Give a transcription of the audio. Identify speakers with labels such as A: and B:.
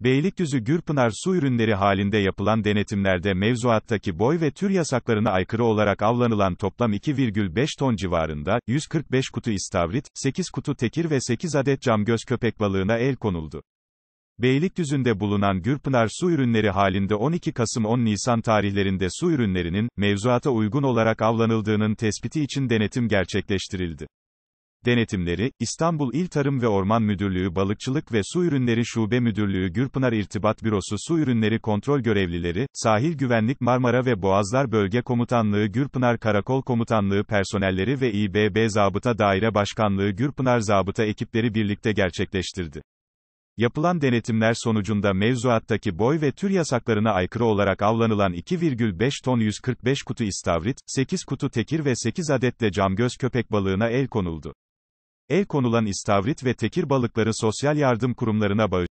A: Beylikdüzü Gürpınar su ürünleri halinde yapılan denetimlerde mevzuattaki boy ve tür yasaklarına aykırı olarak avlanılan toplam 2,5 ton civarında, 145 kutu istavrit, 8 kutu tekir ve 8 adet camgöz köpek balığına el konuldu. Beylikdüzü'nde bulunan Gürpınar su ürünleri halinde 12 Kasım-10 Nisan tarihlerinde su ürünlerinin, mevzuata uygun olarak avlanıldığının tespiti için denetim gerçekleştirildi denetimleri, İstanbul İl Tarım ve Orman Müdürlüğü Balıkçılık ve Su Ürünleri Şube Müdürlüğü Gürpınar İrtibat Bürosu Su Ürünleri Kontrol Görevlileri, Sahil Güvenlik Marmara ve Boğazlar Bölge Komutanlığı Gürpınar Karakol Komutanlığı personelleri ve İBB Zabıta Daire Başkanlığı Gürpınar Zabıta ekipleri birlikte gerçekleştirdi. Yapılan denetimler sonucunda mevzuattaki boy ve tür yasaklarına aykırı olarak avlanılan 2,5 ton 145 kutu istavrit, 8 kutu tekir ve 8 adetle camgöz köpek balığına el konuldu. El konulan istavrit ve tekir balıkları sosyal yardım kurumlarına bağış